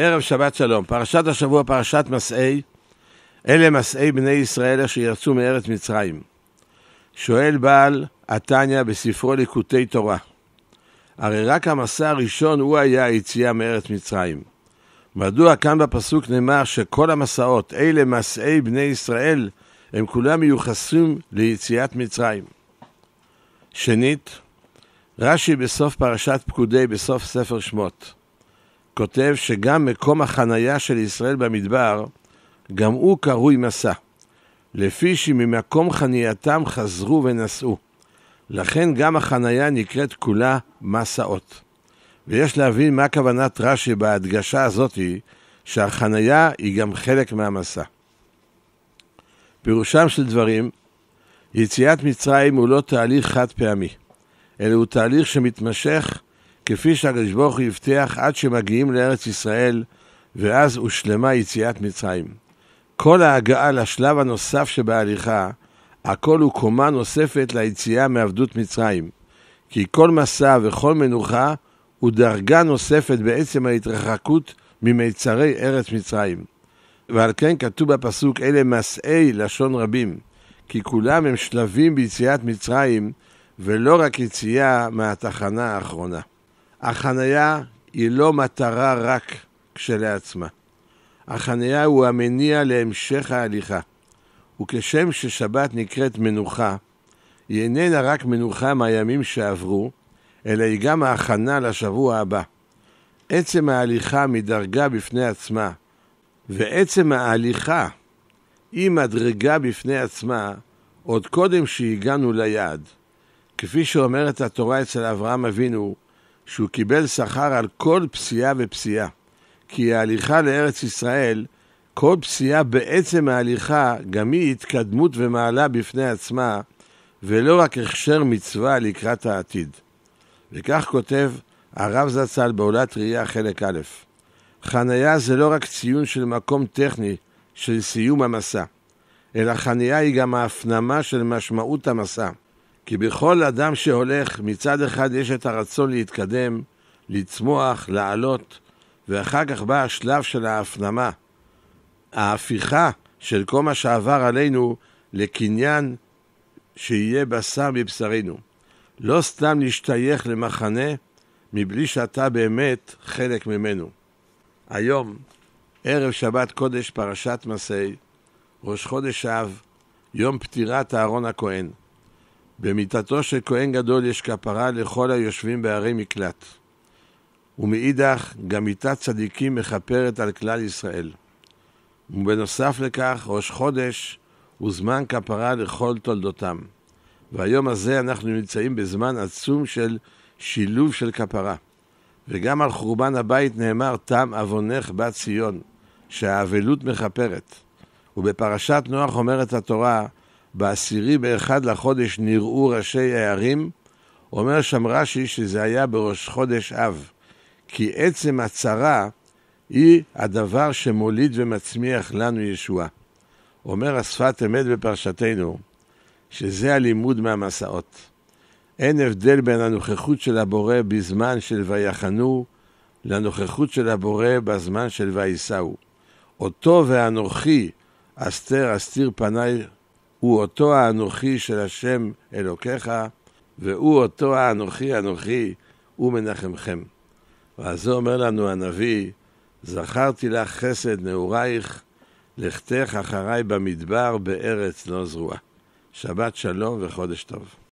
ערב שבת שלום, פרשת השבוע, פרשת מסעי, אלה מסעי בני ישראל אשר ירצו מארץ מצרים. שואל בעל התניא בספרו ליקוטי תורה, הרי רק המסע הראשון הוא היה היציאה מארץ מצרים. מדוע כאן בפסוק נאמר שכל המסעות, אלה מסעי בני ישראל, הם כולם מיוחסים ליציאת מצרים? שנית, רש"י בסוף פרשת פקודי, בסוף ספר שמות, כותב שגם מקום החנייה של ישראל במדבר, גם הוא קרוי מסע, לפי שממקום חנייתם חזרו ונסעו. לכן גם החנייה נקראת כולה מסעות. ויש להבין מה כוונת רש"י בהדגשה הזאתי, שהחנייה היא גם חלק מהמסע. פירושם של דברים, יציאת מצרים הוא לא תהליך חד פעמי, אלא הוא תהליך שמתמשך כפי שהקדוש ברוך הוא הבטיח עד שמגיעים לארץ ישראל, ואז הושלמה יציאת מצרים. כל ההגעה לשלב הנוסף שבהליכה, הכל הוא קומה נוספת ליציאה מעבדות מצרים, כי כל מסע וכל מנוחה הוא דרגה נוספת בעצם ההתרחקות ממיצרי ארץ מצרים. ועל כן כתוב בפסוק אלה מסעי לשון רבים, כי כולם הם שלבים ביציאת מצרים, ולא רק יציאה מהתחנה האחרונה. החניה היא לא מטרה רק כשלעצמה. החניה הוא המניע להמשך ההליכה. וכשם ששבת נקראת מנוחה, היא איננה רק מנוחה מהימים שעברו, אלא היא גם ההכנה לשבוע הבא. עצם ההליכה מדרגה בפני עצמה, ועצם ההליכה היא מדרגה בפני עצמה עוד קודם שהגענו ליעד. כפי שאומרת התורה אצל אברהם אבינו, שהוא קיבל שכר על כל פסיעה ופסיעה. כי ההליכה לארץ ישראל, כל פסיעה בעצם ההליכה, גם היא התקדמות ומעלה בפני עצמה, ולא רק הכשר מצווה לקראת העתיד. וכך כותב הרב זצ"ל בעולת ראייה חלק א', חניה זה לא רק ציון של מקום טכני של סיום המסע, אלא חניה היא גם ההפנמה של משמעות המסע. כי בכל אדם שהולך, מצד אחד יש את הרצון להתקדם, לצמוח, לעלות, ואחר כך בא השלב של ההפנמה, ההפיכה של כל מה שעבר עלינו לקניין שיהיה בשר מבשרנו. לא סתם להשתייך למחנה מבלי שאתה באמת חלק ממנו. היום, ערב שבת קודש פרשת מסי, ראש חודש אב, יום פטירת אהרון הכהן. במיתתו של כהן גדול יש כפרה לכל היושבים בערי מקלט. ומאידך, גם מיתת צדיקים מכפרת על כלל ישראל. ובנוסף לכך, ראש חודש הוא זמן כפרה לכל תולדותם. והיום הזה אנחנו נמצאים בזמן עצום של שילוב של כפרה. וגם על חורבן הבית נאמר, תם עוונך בת ציון, שהאבלות מכפרת. ובפרשת נוח אומרת התורה, בעשירי באחד לחודש נראו ראשי הערים, אומר שם רש"י שזה היה בראש חודש אב, כי עצם הצרה היא הדבר שמוליד ומצמיח לנו ישועה. אומר השפת אמת בפרשתנו, שזה הלימוד מהמסעות. אין הבדל בין הנוכחות של הבורא בזמן של ויחנו לנוכחות של הבורא בזמן של וייסעו. אותו ואנוכי אסתר אסתיר פניי הוא אותו האנוכי של השם אלוקיך, והוא אותו האנוכי אנוכי, הוא מנחמכם. ועל זה אומר לנו הנביא, זכרתי לך חסד נעורייך, לכתך אחריי במדבר בארץ לא זרועה. שבת שלום וחודש טוב.